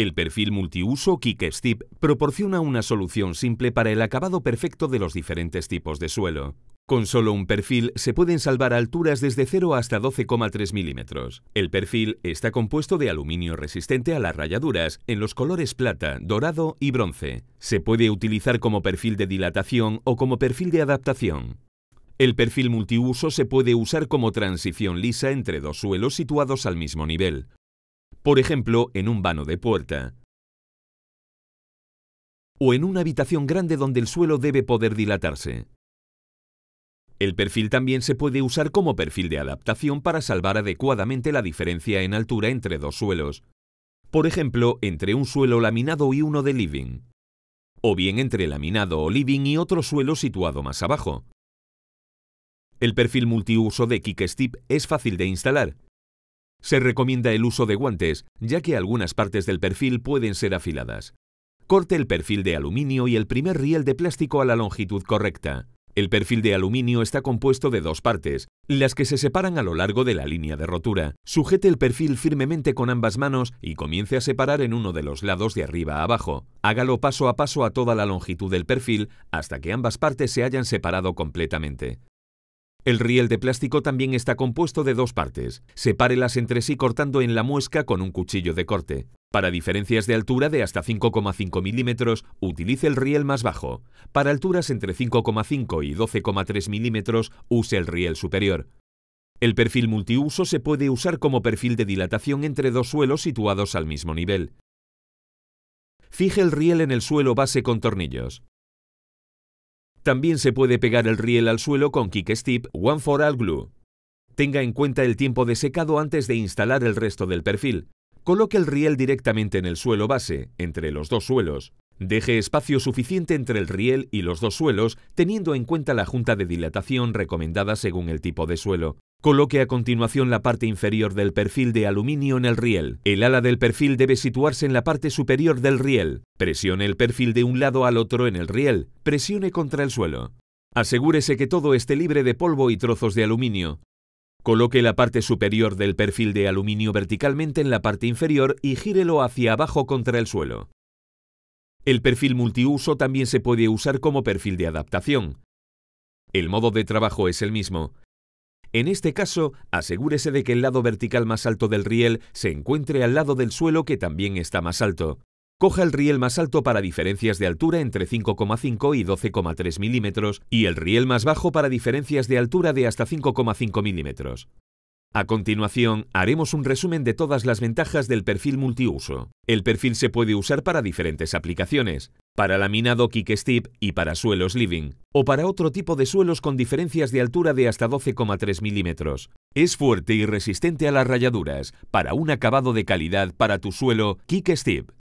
El perfil multiuso KickStip proporciona una solución simple para el acabado perfecto de los diferentes tipos de suelo. Con solo un perfil se pueden salvar alturas desde 0 hasta 12,3 milímetros. El perfil está compuesto de aluminio resistente a las rayaduras en los colores plata, dorado y bronce. Se puede utilizar como perfil de dilatación o como perfil de adaptación. El perfil multiuso se puede usar como transición lisa entre dos suelos situados al mismo nivel por ejemplo en un vano de puerta. O en una habitación grande donde el suelo debe poder dilatarse. El perfil también se puede usar como perfil de adaptación para salvar adecuadamente la diferencia en altura entre dos suelos. Por ejemplo, entre un suelo laminado y uno de living. O bien entre laminado o living y otro suelo situado más abajo. El perfil multiuso de Kickstep es fácil de instalar se recomienda el uso de guantes, ya que algunas partes del perfil pueden ser afiladas. Corte el perfil de aluminio y el primer riel de plástico a la longitud correcta. El perfil de aluminio está compuesto de dos partes, las que se separan a lo largo de la línea de rotura. Sujete el perfil firmemente con ambas manos y comience a separar en uno de los lados de arriba a abajo. Hágalo paso a paso a toda la longitud del perfil hasta que ambas partes se hayan separado completamente. El riel de plástico también está compuesto de dos partes. Sepárelas entre sí cortando en la muesca con un cuchillo de corte. Para diferencias de altura de hasta 5,5 milímetros, utilice el riel más bajo. Para alturas entre 5,5 y 12,3 milímetros, use el riel superior. El perfil multiuso se puede usar como perfil de dilatación entre dos suelos situados al mismo nivel. Fije el riel en el suelo base con tornillos. También se puede pegar el riel al suelo con Kick Step One for All Glue. Tenga en cuenta el tiempo de secado antes de instalar el resto del perfil. Coloque el riel directamente en el suelo base, entre los dos suelos. Deje espacio suficiente entre el riel y los dos suelos, teniendo en cuenta la junta de dilatación recomendada según el tipo de suelo. Coloque a continuación la parte inferior del perfil de aluminio en el riel. El ala del perfil debe situarse en la parte superior del riel. Presione el perfil de un lado al otro en el riel. Presione contra el suelo. Asegúrese que todo esté libre de polvo y trozos de aluminio. Coloque la parte superior del perfil de aluminio verticalmente en la parte inferior y gírelo hacia abajo contra el suelo. El perfil multiuso también se puede usar como perfil de adaptación. El modo de trabajo es el mismo, en este caso, asegúrese de que el lado vertical más alto del riel se encuentre al lado del suelo que también está más alto. Coja el riel más alto para diferencias de altura entre 5,5 y 12,3 milímetros y el riel más bajo para diferencias de altura de hasta 5,5 milímetros. A continuación, haremos un resumen de todas las ventajas del perfil multiuso. El perfil se puede usar para diferentes aplicaciones para laminado kick step y para suelos living, o para otro tipo de suelos con diferencias de altura de hasta 12,3 milímetros. Es fuerte y resistente a las rayaduras, para un acabado de calidad para tu suelo kick step.